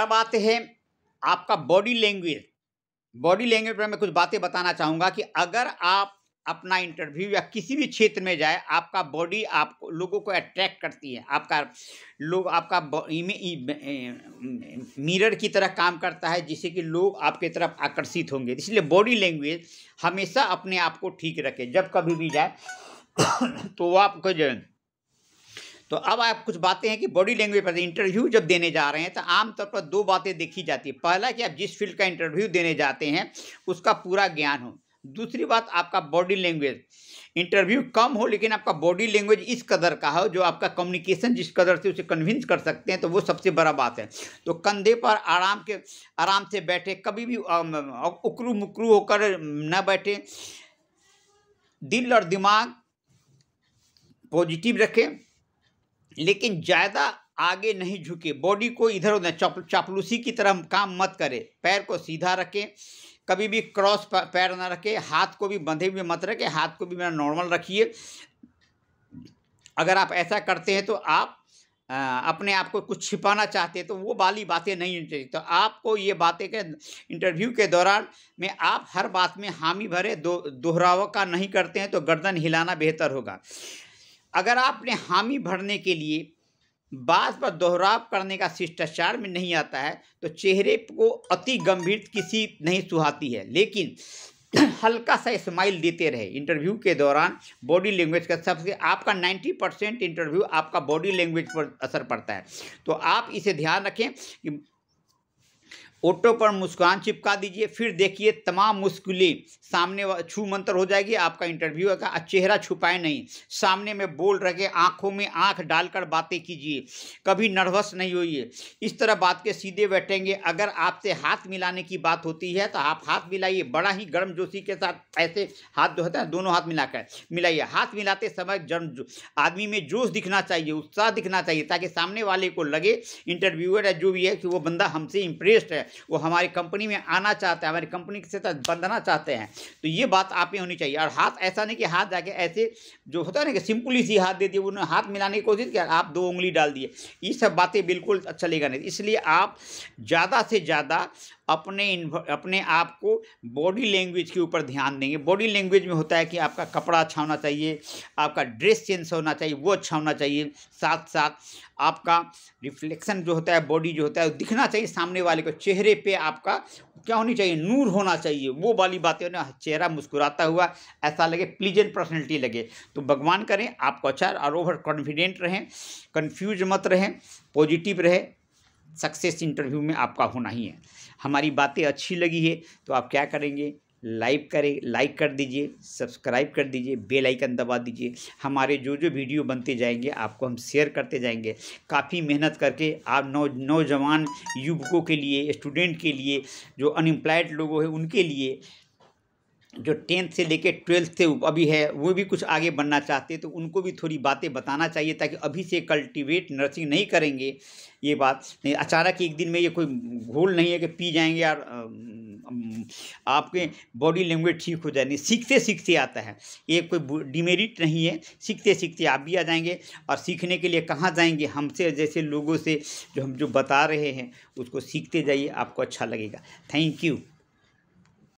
अब आते हैं आपका बॉडी लैंग्वेज बॉडी लैंग्वेज पर मैं कुछ बातें बताना चाहूँगा कि अगर आप अपना इंटरव्यू या किसी भी क्षेत्र में जाए आपका बॉडी आप लोगों को अट्रैक्ट करती है आपका लोग आपका मिरर की तरह काम करता है जिससे कि लोग आपके तरफ आकर्षित होंगे इसलिए बॉडी लैंग्वेज हमेशा अपने आप को ठीक रखें जब कभी भी जाए तो आपको तो अब आप कुछ बातें हैं कि बॉडी लैंग्वेज पर इंटरव्यू जब देने जा रहे हैं तो आमतौर पर दो बातें देखी जाती है पहला कि आप जिस फील्ड का इंटरव्यू देने जाते हैं उसका पूरा ज्ञान हो दूसरी बात आपका बॉडी लैंग्वेज इंटरव्यू कम हो लेकिन आपका बॉडी लैंग्वेज इस कदर का हो जो आपका कम्युनिकेशन जिस कदर से उसे कन्विंस कर सकते हैं तो वो सबसे बड़ा बात है तो कंधे पर आराम के आराम से बैठे कभी भी उकरू मुकरू होकर न बैठे दिल और दिमाग पॉजिटिव रखें लेकिन ज़्यादा आगे नहीं झुके बॉडी को इधर उधर चापलूसी की तरह काम मत करें पैर को सीधा रखें कभी भी क्रॉस पैर ना रखें हाथ को भी बंधे हुए मत रखें हाथ को भी मेरा नॉर्मल रखिए अगर आप ऐसा करते हैं तो आप आ, अपने आप को कुछ छिपाना चाहते हैं तो वो वाली बातें नहीं होनी चाहिए तो आपको ये बातें के इंटरव्यू के दौरान में आप हर बात में हामी भरे दो दोहराव का नहीं करते हैं तो गर्दन हिलाना बेहतर होगा अगर आपने हामी भरने के लिए बात पर दोहराव करने का शिष्टाचार में नहीं आता है तो चेहरे को अति गंभीर किसी नहीं सुहाती है लेकिन हल्का सा स्माइल देते रहे इंटरव्यू के दौरान बॉडी लैंग्वेज का सबसे आपका 90 परसेंट इंटरव्यू आपका बॉडी लैंग्वेज पर असर पड़ता है तो आप इसे ध्यान रखें कि ओटो पर मुस्कान चिपका दीजिए फिर देखिए तमाम मुश्किलें सामने छू मंत्र हो जाएगी आपका इंटरव्यू का चेहरा छुपाए नहीं सामने में बोल रखे आंखों में आंख डालकर बातें कीजिए कभी नर्वस नहीं होइए इस तरह बात के सीधे बैठेंगे अगर आपसे हाथ मिलाने की बात होती है तो आप हाथ मिलाइए बड़ा ही गर्म जोशी के साथ ऐसे हाथ जो होता है दोनों हाथ मिलाकर मिलाइए हाथ मिलाते समय जर्म आदमी में जोश दिखना चाहिए उत्साह दिखना चाहिए ताकि सामने वाले को लगे इंटरव्यूअर है जो भी है कि वो बंदा हमसे इम्प्रेस्ड है वो हमारी कंपनी में आना चाहते हैं हमारी कंपनी के साथ बंधना चाहते हैं तो ये बात आप में होनी चाहिए और हाथ ऐसा नहीं कि हाथ जाके ऐसे जो होता है ना कि सिंपली सी हाथ दे दिए उन्होंने हाथ मिलाने की कोशिश किया आप दो उंगली डाल दिए ये सब बातें बिल्कुल अच्छा लेगा नहीं इसलिए आप ज़्यादा से ज़्यादा अपने अपने आप को बॉडी लैंग्वेज के ऊपर ध्यान देंगे बॉडी लैंग्वेज में होता है कि आपका कपड़ा अच्छा होना चाहिए आपका ड्रेस चेंज होना चाहिए वो अच्छा होना चाहिए साथ साथ आपका रिफ्लेक्शन जो होता है बॉडी जो होता है दिखना चाहिए सामने वाले को चेहरे पे आपका क्या होनी चाहिए नूर होना चाहिए वो वाली बातें ना चेहरा मुस्कुराता हुआ ऐसा लगे प्लीजेंट पर्सनैलिटी लगे तो भगवान करें आपको अच्छा और ओवर कॉन्फिडेंट रहें कन्फ्यूज मत रहें पॉजिटिव रहें सक्सेस इंटरव्यू में आपका होना ही है हमारी बातें अच्छी लगी है तो आप क्या करेंगे लाइक करें लाइक कर दीजिए सब्सक्राइब कर दीजिए बेल आइकन दबा दीजिए हमारे जो जो वीडियो बनते जाएंगे आपको हम शेयर करते जाएंगे काफ़ी मेहनत करके आप नौ नौजवान युवकों के लिए स्टूडेंट के लिए जो अनएम्प्लॉयड लोगों हैं उनके लिए जो टेंथ से लेकर ट्वेल्थ से अभी है वो भी कुछ आगे बनना चाहते हैं तो उनको भी थोड़ी बातें बताना चाहिए ताकि अभी से कल्टीवेट नर्सिंग नहीं करेंगे ये बात नहीं अचानक एक दिन में ये कोई घोल नहीं है कि पी जाएंगे यार आपके बॉडी लैंग्वेज ठीक हो जाएगी सीखते सीखते आता है ये कोई डिमेरिट नहीं है सीखते सीखते आप भी आ जाएंगे और सीखने के लिए कहाँ जाएंगे हमसे जैसे लोगों से जो हम जो बता रहे हैं उसको सीखते जाइए आपको अच्छा लगेगा थैंक यू